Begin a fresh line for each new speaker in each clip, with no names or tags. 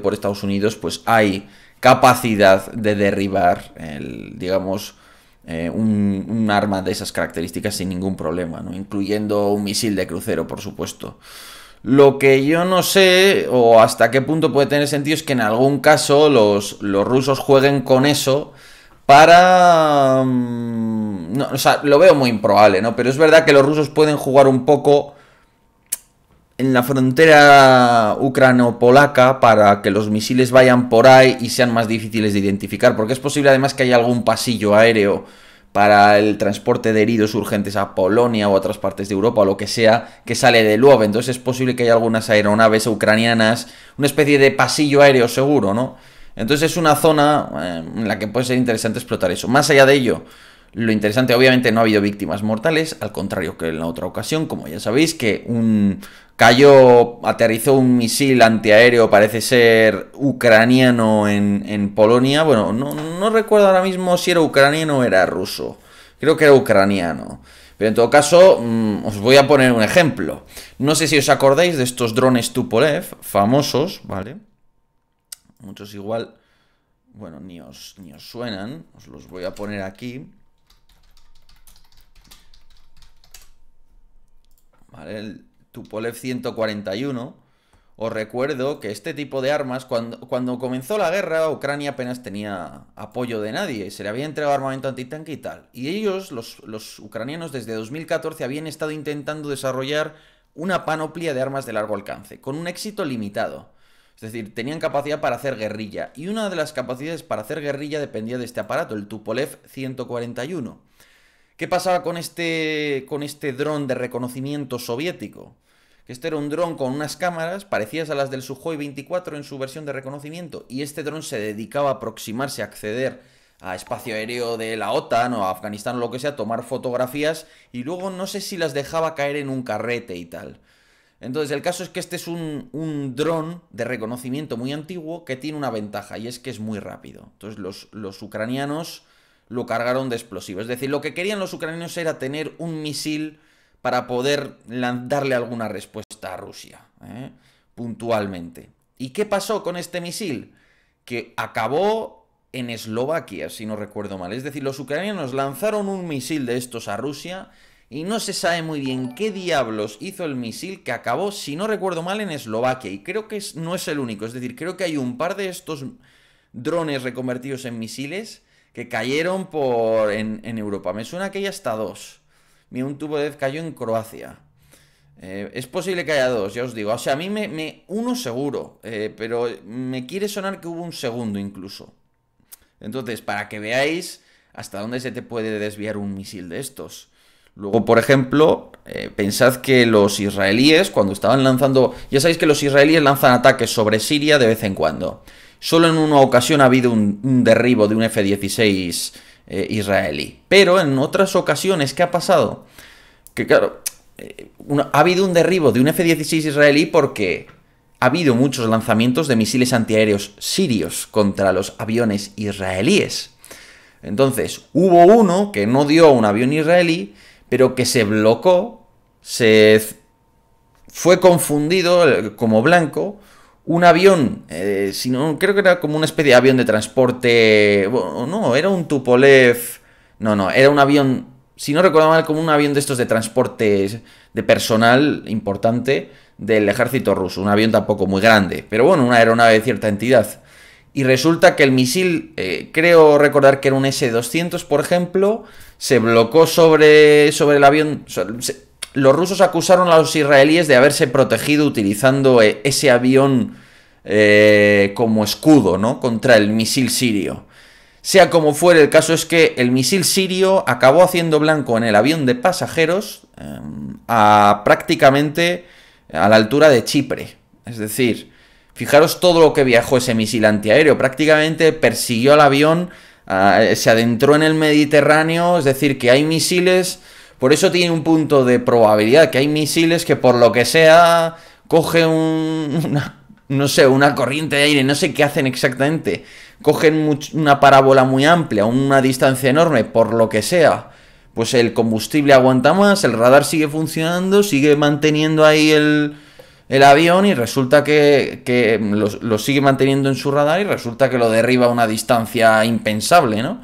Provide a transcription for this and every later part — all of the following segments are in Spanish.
por Estados Unidos, pues hay capacidad de derribar, digamos, eh, un, arma de esas características sin ningún problema, ¿no? incluyendo un misil de crucero, por supuesto. Lo que yo no sé, o hasta qué punto puede tener sentido, es que en algún caso los, los rusos jueguen con eso para... Mm, no, o sea, lo veo muy improbable, ¿no? Pero es verdad que los rusos pueden jugar un poco en la frontera ucrano-polaca para que los misiles vayan por ahí y sean más difíciles de identificar, porque es posible además que haya algún pasillo aéreo para el transporte de heridos urgentes a Polonia o otras partes de Europa o lo que sea que sale de Lvov. Entonces es posible que haya algunas aeronaves ucranianas, una especie de pasillo aéreo seguro, ¿no? Entonces es una zona eh, en la que puede ser interesante explotar eso. Más allá de ello, lo interesante, obviamente, no ha habido víctimas mortales, al contrario que en la otra ocasión, como ya sabéis, que un cayó, aterrizó un misil antiaéreo, parece ser ucraniano en, Polonia. Bueno, no, recuerdo ahora mismo si era ucraniano o era ruso. Creo que era ucraniano. Pero en todo caso, mm, os voy a poner un ejemplo. No sé si os acordáis de estos drones Tupolev, famosos, ¿vale? Muchos igual, bueno, ni os, ni os suenan. Os los voy a poner aquí. El Tupolev 141. Os recuerdo que este tipo de armas, cuando, cuando comenzó la guerra, Ucrania apenas tenía apoyo de nadie, se le había entregado armamento antitanque y tal. Y ellos, los, los ucranianos, desde 2014 habían estado intentando desarrollar una panoplia de armas de largo alcance, con un éxito limitado. Es decir, tenían capacidad para hacer guerrilla, y una de las capacidades para hacer guerrilla dependía de este aparato, el Tupolev 141. ¿Qué pasaba con este, con este dron de reconocimiento soviético? Que este era un dron con unas cámaras parecidas a las del Suhoi 24 en su versión de reconocimiento, y este dron se dedicaba a aproximarse, a acceder a espacio aéreo de la OTAN o a Afganistán o lo que sea, tomar fotografías y luego no sé si las dejaba caer en un carrete y tal. Entonces el caso es que este es un, un dron de reconocimiento muy antiguo que tiene una ventaja y es que es muy rápido. Entonces los, los ucranianos lo cargaron de explosivos. Es decir, lo que querían los ucranianos era tener un misil para poder darle alguna respuesta a Rusia, ¿eh? puntualmente. ¿Y qué pasó con este misil? Que acabó en Eslovaquia, si no recuerdo mal. Es decir, los ucranianos lanzaron un misil de estos a Rusia y no se sabe muy bien qué diablos hizo el misil que acabó, si no recuerdo mal, en Eslovaquia. Y creo que no es el único. Es decir, creo que hay un par de estos drones reconvertidos en misiles que cayeron por en, Europa. Me suena que hay hasta dos. Mira, un tubo de cayó en Croacia. Eh, es posible que haya dos, ya os digo. O sea, a mí me... uno seguro, eh, pero me quiere sonar que hubo un segundo incluso. Entonces, para que veáis hasta dónde se te puede desviar un misil de estos. Luego, por ejemplo, eh, pensad que los israelíes, cuando estaban lanzando... Ya sabéis que los israelíes lanzan ataques sobre Siria de vez en cuando. Solo en una ocasión ha habido un, derribo de un F-16 eh, israelí. Pero en otras ocasiones, ¿qué ha pasado? Que claro, eh, ha habido un derribo de un F-16 israelí porque ha habido muchos lanzamientos de misiles antiaéreos sirios contra los aviones israelíes. Entonces, hubo uno que no dio un avión israelí, pero que se blocó, se fue confundido eh, como blanco un avión, eh, creo que era como una especie de avión de transporte, no, era un Tupolev, no, no, era un avión, si no recuerdo mal, como un avión de estos de transporte de personal importante del ejército ruso, un avión tampoco muy grande, pero bueno, una aeronave de cierta entidad. Y resulta que el misil, eh, creo recordar que era un S-200, por ejemplo, se blocó sobre, sobre el avión, los rusos acusaron a los israelíes de haberse protegido utilizando eh, ese avión eh, como escudo, ¿no? Contra el misil sirio. Sea como fuere, el caso es que el misil sirio acabó haciendo blanco en el avión de pasajeros em, a prácticamente a la altura de Chipre. Es decir, fijaros todo lo que viajó ese misil antiaéreo. Prácticamente persiguió al avión, ah, se adentró en el Mediterráneo, es decir, que hay misiles por eso tiene un punto de probabilidad, que hay misiles que por lo que sea cogen un, una, no sé, una corriente de aire, no sé qué hacen exactamente. Cogen una parábola muy amplia, una distancia enorme, por lo que sea. Pues el combustible aguanta más, el radar sigue funcionando, sigue manteniendo ahí el, avión y resulta que, lo, sigue manteniendo en su radar y resulta que lo derriba a una distancia impensable, ¿no?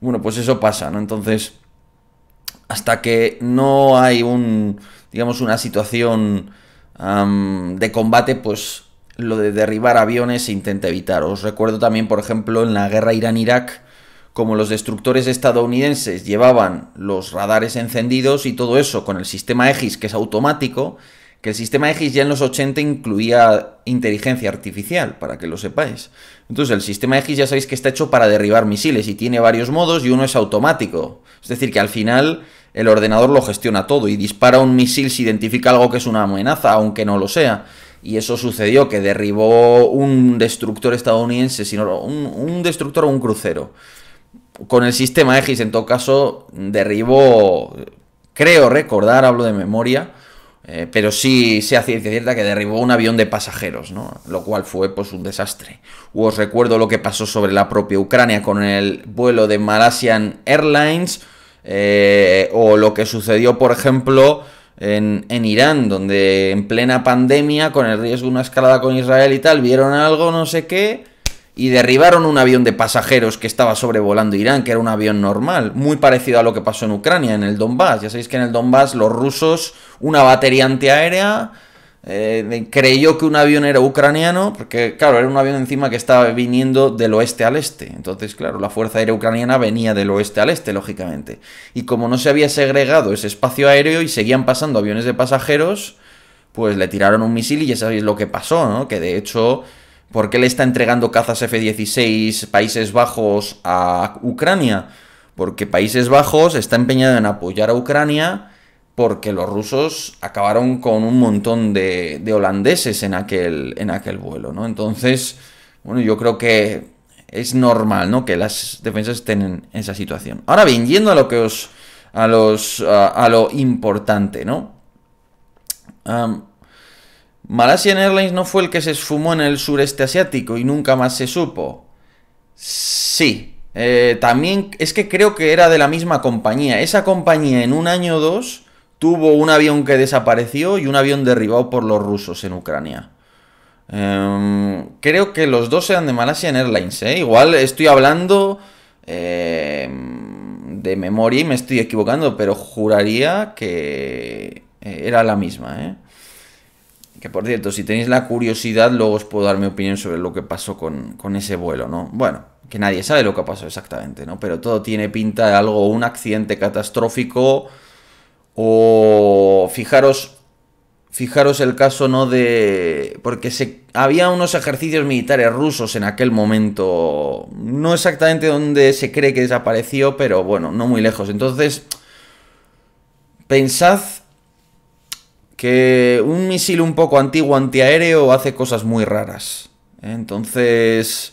Bueno, pues eso pasa, ¿no? Entonces hasta que no hay un, digamos, una situación de combate, pues lo de derribar aviones se intenta evitar. Os recuerdo también, por ejemplo, en la guerra Irán-Irak, como los destructores estadounidenses llevaban los radares encendidos y todo eso con el sistema X, que es automático, que el sistema X ya en los 80 incluía inteligencia artificial, para que lo sepáis. Entonces, el sistema X ya sabéis que está hecho para derribar misiles y tiene varios modos y uno es automático. Es decir, que al final el ordenador lo gestiona todo y dispara un misil si identifica algo que es una amenaza, aunque no lo sea. Y eso sucedió, que derribó un destructor estadounidense, sino un, destructor o un crucero. Con el sistema X, en todo caso, derribó, creo recordar, hablo de memoria, eh, pero sí se hace ciencia cierta que derribó un avión de pasajeros, ¿no? Lo cual fue pues un desastre. Os recuerdo lo que pasó sobre la propia Ucrania con el vuelo de Malaysian Airlines eh, o lo que sucedió, por ejemplo, en, en, Irán, donde en plena pandemia, con el riesgo de una escalada con Israel y tal, vieron algo, no sé qué, y derribaron un avión de pasajeros que estaba sobrevolando Irán, que era un avión normal, muy parecido a lo que pasó en Ucrania, en el Donbass. Ya sabéis que en el Donbass los rusos, una batería antiaérea eh, creyó que un avión era ucraniano, porque claro, era un avión encima que estaba viniendo del oeste al este. Entonces, claro, la Fuerza Aérea Ucraniana venía del oeste al este, lógicamente. Y como no se había segregado ese espacio aéreo y seguían pasando aviones de pasajeros, pues le tiraron un misil y ya sabéis lo que pasó, ¿no? Que de hecho, ¿por qué le está entregando cazas F-16 Países Bajos a Ucrania? Porque Países Bajos está empeñado en apoyar a Ucrania porque los rusos acabaron con un montón de, holandeses en aquel, en aquel vuelo, ¿no? Entonces, bueno, yo creo que es normal, ¿no? Que las defensas estén en esa situación. Ahora bien, yendo a lo que os... a los... a, lo importante, ¿no? Um, Airlines no fue el que se esfumó en el sureste asiático y nunca más se supo. Sí. Eh, también es que creo que era de la misma compañía. Esa compañía en un año o dos tuvo un avión que desapareció y un avión derribado por los rusos en Ucrania. Em, creo que los dos eran de Malasia Airlines, ¿eh? Igual estoy hablando em, de memoria y me estoy equivocando, pero juraría que eh, era la misma, ¿eh? Que por cierto, si tenéis la curiosidad, luego os puedo dar mi opinión sobre lo que pasó con, con, ese vuelo, ¿no? Bueno, que nadie sabe lo que pasó exactamente, ¿no? Pero todo tiene pinta de algo, un accidente catastrófico o fijaros, fijaros el caso, ¿no? De. Porque se, había unos ejercicios militares rusos en aquel momento. No exactamente donde se cree que desapareció, pero bueno, no muy lejos. Entonces, pensad que un misil un poco antiguo antiaéreo hace cosas muy raras. ¿eh? Entonces,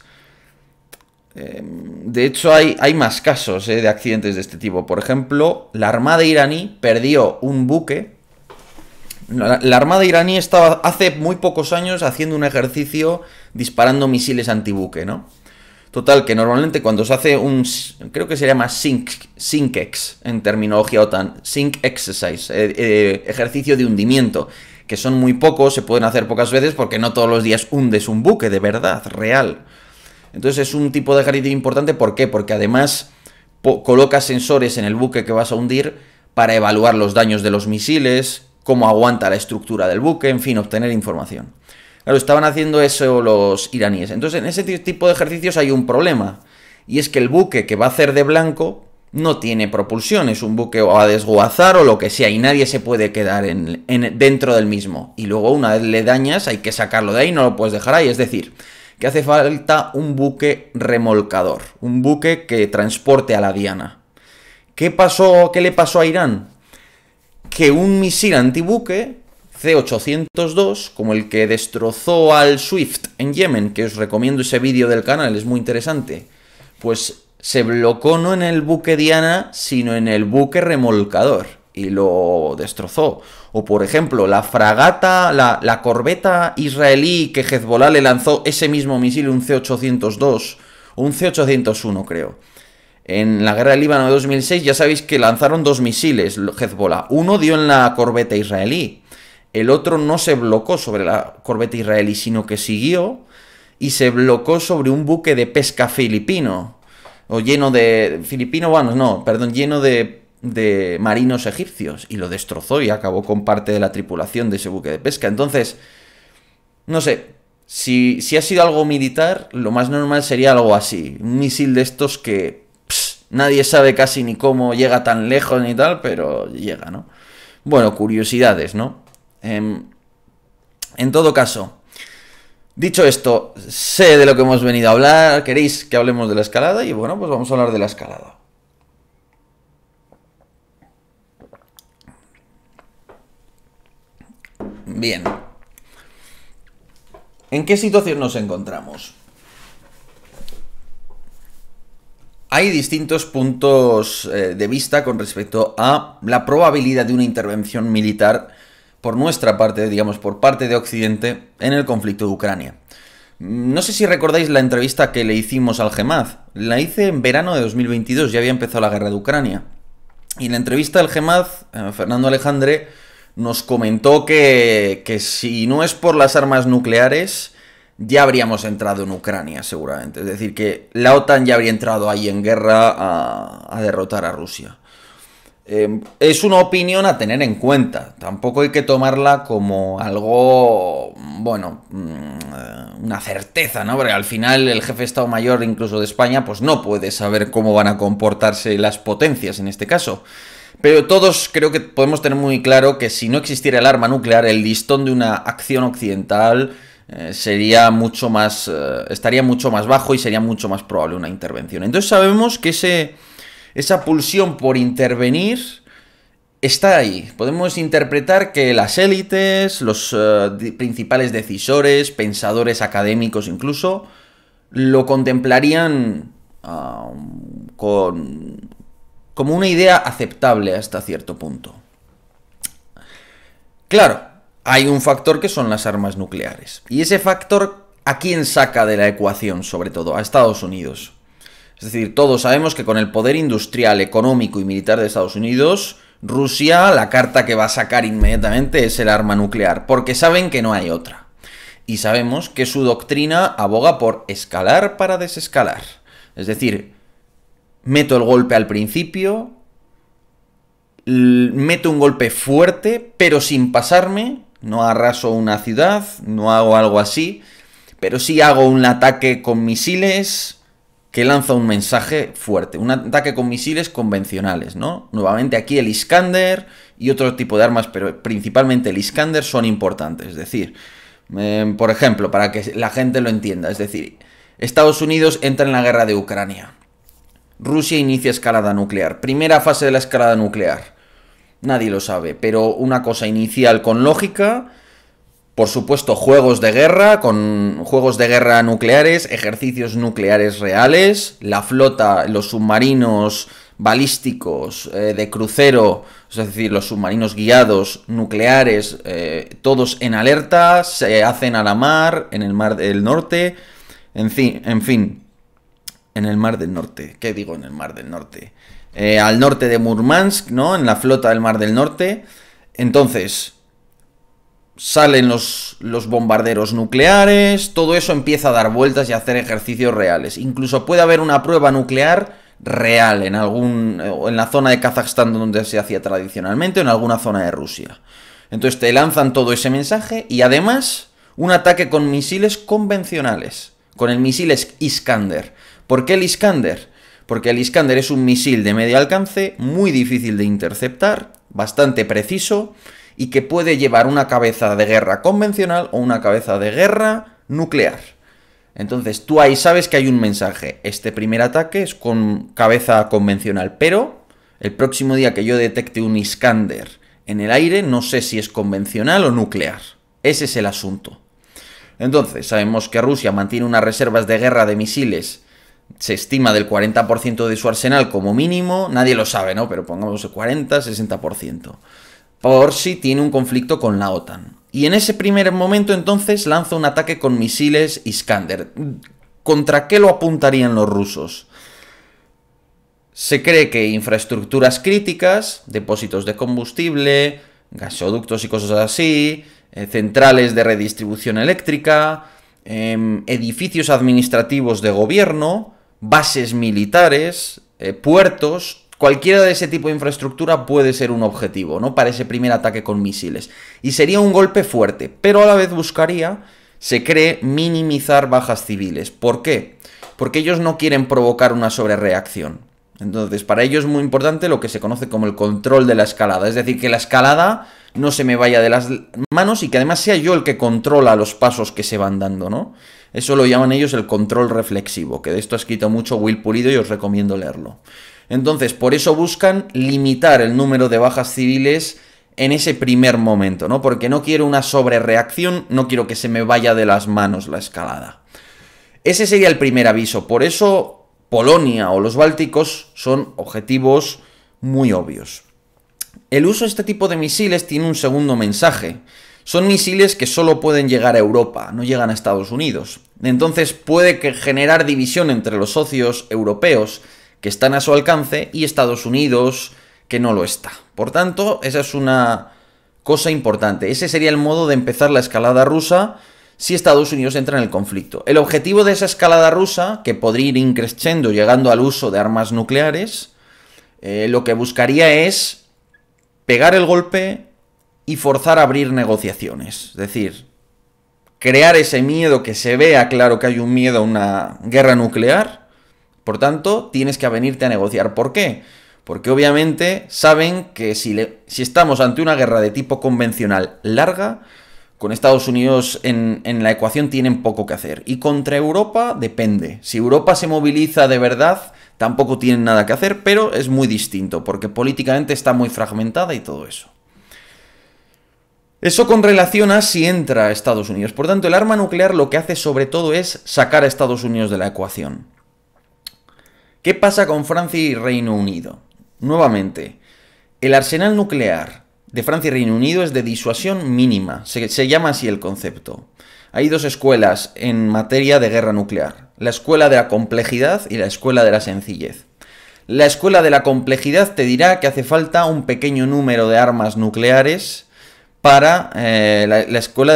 Em, de hecho, hay, hay más casos eh, de accidentes de este tipo. Por ejemplo, la Armada iraní perdió un buque. La, Armada iraní estaba hace muy pocos años haciendo un ejercicio disparando misiles antibuque, ¿no? Total, que normalmente cuando se hace un. Creo que se llama sink ex, en terminología OTAN. Sink exercise, eh, eh, ejercicio de hundimiento. Que son muy pocos, se pueden hacer pocas veces porque no todos los días hundes un buque de verdad, real. Entonces es un tipo de ejercicio importante, ¿por qué? Porque además coloca sensores en el buque que vas a hundir para evaluar los daños de los misiles, cómo aguanta la estructura del buque, en fin, obtener información. Claro, estaban haciendo eso los iraníes. Entonces, en ese tipo de ejercicios hay un problema. Y es que el buque que va a hacer de blanco no tiene propulsión. Es un buque o a desguazar o lo que sea. Y nadie se puede quedar dentro del mismo. Y luego, una vez le dañas, hay que sacarlo de ahí, no lo puedes dejar ahí. Es decir, que hace falta un buque remolcador, un buque que transporte a la Diana. ¿Qué pasó? ¿Qué le pasó a Irán? Que un misil antibuque C-802, como el que destrozó al Swift en Yemen, que os recomiendo ese vídeo del canal, es muy interesante, pues se bloqueó no en el buque Diana, sino en el buque remolcador y lo destrozó. O por ejemplo, la fragata, la, corbeta israelí que Hezbollah le lanzó ese mismo misil, un C-802, un C-801 creo. En la guerra del Líbano de 2006 ya sabéis que lanzaron dos misiles Hezbollah. Uno dio en la corbeta israelí. El otro no se blocó sobre la corbeta israelí, sino que siguió y se blocó sobre un buque de pesca filipino. O lleno de... Filipino, bueno, no, perdón, lleno de de marinos egipcios y lo destrozó y acabó con parte de la tripulación de ese buque de pesca. Entonces, no sé, si, ha sido algo militar, lo más normal sería algo así. Un misil de estos que nadie sabe casi ni cómo llega tan lejos ni tal, pero llega, ¿no? Bueno, curiosidades, ¿no? Em, en todo caso, Dicho esto, sé de lo que hemos venido a hablar, queréis que hablemos de la escalada y bueno, pues vamos a hablar de la escalada. Bien. ¿En qué situación nos encontramos? Hay distintos puntos eh, de vista con respecto a la probabilidad de una intervención militar por nuestra parte, digamos, por parte de Occidente en el conflicto de Ucrania. Mm, no sé si recordáis la entrevista que le hicimos al GEMAZ. La hice en verano de 2022, ya había empezado la guerra de Ucrania. Y en la entrevista al GEMAZ, eh, Fernando Alejandre nos comentó que, si no es por las armas nucleares, ya habríamos entrado en Ucrania seguramente. Es decir, que la OTAN ya habría entrado ahí en guerra a, derrotar a Rusia. Em, es una opinión a tener en cuenta. Tampoco hay que tomarla como algo, bueno, mm, una certeza, ¿no? Porque al final el jefe de Estado Mayor, incluso de España, pues no puede saber cómo van a comportarse las potencias en este caso. Pero todos creo que podemos tener muy claro que si no existiera el arma nuclear, el listón de una acción occidental eh, sería mucho más. Eh, estaría mucho más bajo y sería mucho más probable una intervención. Entonces sabemos que ese, esa pulsión por intervenir está ahí. Podemos interpretar que las élites, los eh, principales decisores, pensadores académicos incluso, lo contemplarían ah, con, como una idea aceptable hasta cierto punto. Claro, hay un factor que son las armas nucleares. Y ese factor, ¿a quién saca de la ecuación, sobre todo? A Estados Unidos. Es decir, todos sabemos que con el poder industrial, económico y militar de Estados Unidos, Rusia, la carta que va a sacar inmediatamente es el arma nuclear, porque saben que no hay otra. Y sabemos que su doctrina aboga por escalar para desescalar. Es decir, meto el golpe al principio, meto un golpe fuerte, pero sin pasarme, no arraso una ciudad, no hago algo así, pero sí hago un ataque con misiles que lanza un mensaje fuerte, un ataque con misiles convencionales, ¿no? Nuevamente aquí el Iskander y otro tipo de armas, pero principalmente el Iskander son importantes, es decir, em, por ejemplo, para que la gente lo entienda, es decir, Estados Unidos entra en la guerra de Ucrania. Rusia inicia escalada nuclear. Primera fase de la escalada nuclear. Nadie lo sabe, pero una cosa inicial con lógica, por supuesto juegos de guerra, con juegos de guerra nucleares, ejercicios nucleares reales, la flota, los submarinos balísticos, eh, de crucero, es decir, los submarinos guiados, nucleares, eh, todos en alerta, se hacen a la mar, en el mar del norte, en fin, en fin, en el Mar del Norte. ¿Qué digo en el Mar del Norte? Eh, al norte de Murmansk, ¿no? En la flota del Mar del Norte. Entonces, salen los, los bombarderos nucleares, todo eso empieza a dar vueltas y a hacer ejercicios reales. Incluso puede haber una prueba nuclear real en algún eh, en la zona de Kazajstán donde se hacía tradicionalmente o en alguna zona de Rusia. Entonces te lanzan todo ese mensaje y además un ataque con misiles convencionales, con el misil Iskander. ¿Por qué el Iskander? Porque el Iskander es un misil de medio alcance, muy difícil de interceptar, bastante preciso, y que puede llevar una cabeza de guerra convencional o una cabeza de guerra nuclear. Entonces tú ahí sabes que hay un mensaje. Este primer ataque es con cabeza convencional, pero el próximo día que yo detecte un Iskander en el aire, no sé si es convencional o nuclear. Ese es el asunto. Entonces, sabemos que Rusia mantiene unas reservas de guerra de misiles se estima del 40% de su arsenal como mínimo, nadie lo sabe, ¿no? Pero pongamos el 40, 60%, por si tiene un conflicto con la OTAN. Y en ese primer momento entonces lanza un ataque con misiles Iskander. ¿Contra qué lo apuntarían los rusos? Se cree que infraestructuras críticas, depósitos de combustible, gasoductos y cosas así, eh, centrales de redistribución eléctrica, em, edificios administrativos de gobierno bases militares, eh, puertos, cualquiera de ese tipo de infraestructura puede ser un objetivo, ¿no? Para ese primer ataque con misiles. Y sería un golpe fuerte, pero a la vez buscaría, se cree, minimizar bajas civiles. ¿Por qué? Porque ellos no quieren provocar una sobrereacción. Entonces, para ellos es muy importante lo que se conoce como el control de la escalada. Es decir, que la escalada no se me vaya de las manos y que además sea yo el que controla los pasos que se van dando, ¿no? Eso lo llaman ellos el control reflexivo, que de esto ha escrito mucho Will Pulido y os recomiendo leerlo. Entonces, por eso buscan limitar el número de bajas civiles en ese primer momento, ¿no? Porque no quiero una sobrereacción, no quiero que se me vaya de las manos la escalada. Ese sería el primer aviso. Por eso Polonia o los Bálticos son objetivos muy obvios. El uso de este tipo de misiles tiene un segundo mensaje, son misiles que solo pueden llegar a Europa, no llegan a Estados Unidos. Entonces puede que generar división entre los socios europeos que están a su alcance y Estados Unidos que no lo está. Por tanto, esa es una cosa importante. Ese sería el modo de empezar la escalada rusa si Estados Unidos entra en el conflicto. El objetivo de esa escalada rusa, que podría ir increciendo llegando al uso de armas nucleares, eh, lo que buscaría es pegar el golpe, y forzar a abrir negociaciones. Es decir, crear ese miedo que se vea claro que hay un miedo a una guerra nuclear. Por tanto, tienes que venirte a negociar. ¿Por qué? Porque obviamente saben que si, si estamos ante una guerra de tipo convencional larga, con Estados Unidos en, la ecuación tienen poco que hacer. Y contra Europa depende. Si Europa se moviliza de verdad, tampoco tienen nada que hacer, pero es muy distinto, porque políticamente está muy fragmentada y todo eso. Eso con relación a si entra a Estados Unidos. Por tanto, el arma nuclear lo que hace sobre todo es sacar a Estados Unidos de la ecuación. ¿Qué pasa con Francia y Reino Unido? Nuevamente, el arsenal nuclear de Francia y Reino Unido es de disuasión mínima, se, se llama así el concepto. Hay dos escuelas en materia de guerra nuclear, la escuela de la complejidad y la escuela de la sencillez. La escuela de la complejidad te dirá que hace falta un pequeño número de armas nucleares para eh, la, escuela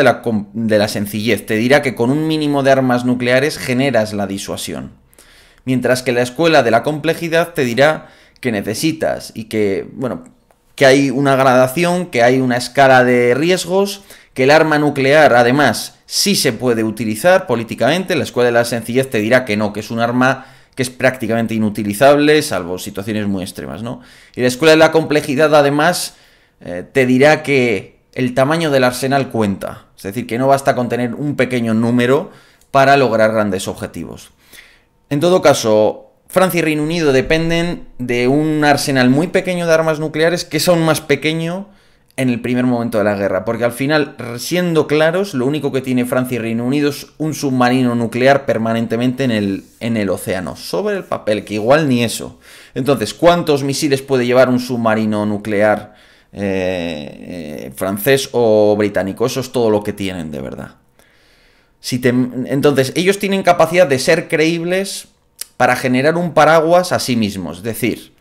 de la, sencillez. Te dirá que con un mínimo de armas nucleares generas la disuasión. Mientras que la escuela de la complejidad te dirá que necesitas y que, bueno, que hay una gradación, que hay una escala de riesgos, que el arma nuclear, además, sí se puede utilizar políticamente. La escuela de la sencillez te dirá que no, que es un arma que es prácticamente inutilizable, salvo situaciones muy extremas, ¿no? Y la escuela de la complejidad, además, eh, te dirá que el tamaño del arsenal cuenta. Es decir, que no basta con tener un pequeño número para lograr grandes objetivos. En todo caso, Francia y Reino Unido dependen de un arsenal muy pequeño de armas nucleares que es aún más pequeño en el primer momento de la guerra, porque al final, siendo claros, lo único que tiene Francia y Reino Unido es un submarino nuclear permanentemente en el, en el océano, sobre el papel, que igual ni eso. Entonces, ¿cuántos misiles puede llevar un submarino nuclear eh, eh, francés o británico. Eso es todo lo que tienen de verdad. Si Entonces, ellos tienen capacidad de ser creíbles para generar un paraguas a sí mismos. Es decir,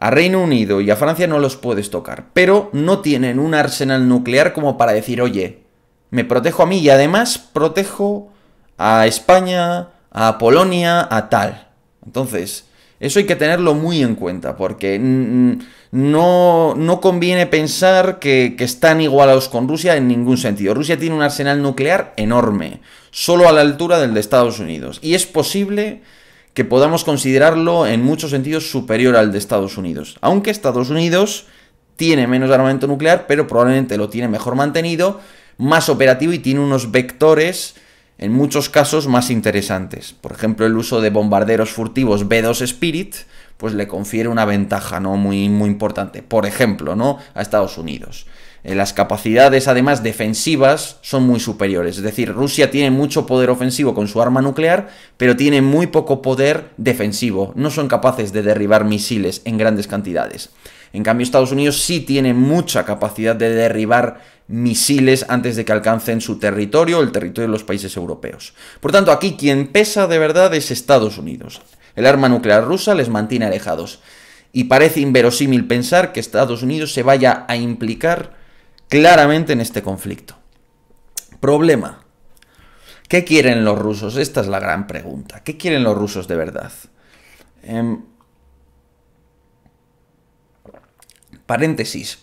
a Reino Unido y a Francia no los puedes tocar, pero no tienen un arsenal nuclear como para decir, oye, me protejo a mí y además protejo a España, a Polonia, a tal. Entonces, eso hay que tenerlo muy en cuenta, porque no, no conviene pensar que, que, están igualados con Rusia en ningún sentido. Rusia tiene un arsenal nuclear enorme, solo a la altura del de Estados Unidos. Y es posible que podamos considerarlo en muchos sentidos superior al de Estados Unidos. Aunque Estados Unidos tiene menos armamento nuclear, pero probablemente lo tiene mejor mantenido, más operativo y tiene unos vectores en muchos casos más interesantes. Por ejemplo, el uso de bombarderos furtivos B2 Spirit, pues le confiere una ventaja ¿no? muy, muy importante, por ejemplo, ¿no? a Estados Unidos. Eh, las capacidades, además, defensivas son muy superiores. Es decir, Rusia tiene mucho poder ofensivo con su arma nuclear, pero tiene muy poco poder defensivo. No son capaces de derribar misiles en grandes cantidades. En cambio, Estados Unidos sí tiene mucha capacidad de derribar misiles antes de que alcancen su territorio, el territorio de los países europeos. Por tanto, aquí quien pesa de verdad es Estados Unidos. El arma nuclear rusa les mantiene alejados. Y parece inverosímil pensar que Estados Unidos se vaya a implicar claramente en este conflicto. Problema. ¿Qué quieren los rusos? Esta es la gran pregunta. ¿Qué quieren los rusos de verdad? Em, paréntesis.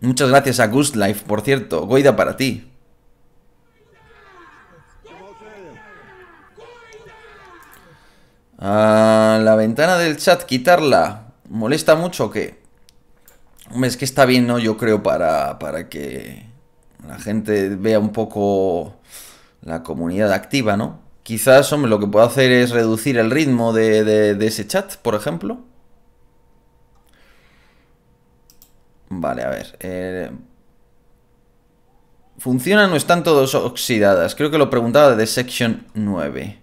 Muchas gracias a GhostLife, por cierto. Goida para ti. Ah, la ventana del chat, quitarla. ¿Molesta mucho o qué? Hombre, es que está bien, ¿no? Yo creo para, para que la gente vea un poco la comunidad activa, ¿no? Quizás, hombre, lo que puedo hacer es reducir el ritmo de ese chat, por ejemplo. Vale, a ver. Eh, funcionan o están todos oxidadas. Creo que lo preguntaba de Section 9.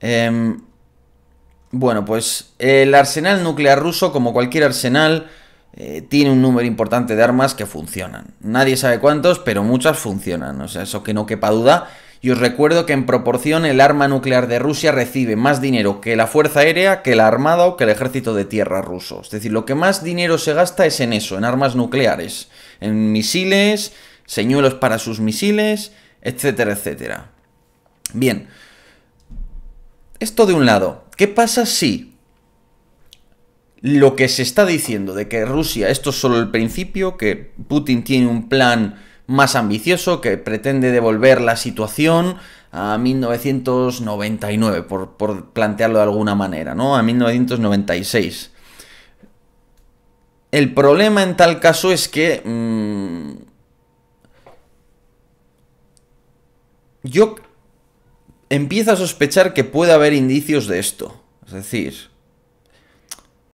Em, bueno, pues el arsenal nuclear ruso, como cualquier arsenal, eh, tiene un número importante de armas que funcionan. Nadie sabe cuántos, pero muchas funcionan. O sea, eso que no quepa duda. Y os recuerdo que en proporción el arma nuclear de Rusia recibe más dinero que la Fuerza Aérea, que la Armada o que el Ejército de Tierra ruso. Es decir, lo que más dinero se gasta es en eso, en armas nucleares, en misiles, señuelos para sus misiles, etcétera, etcétera. Bien. Esto de un lado. ¿Qué pasa si lo que se está diciendo de que Rusia, esto es solo el principio, que Putin tiene un plan más ambicioso que pretende devolver la situación a 1999, por, por plantearlo de alguna manera, ¿no? A 1996. El problema en tal caso es que... Mm, yo empiezo a sospechar que puede haber indicios de esto. Es decir,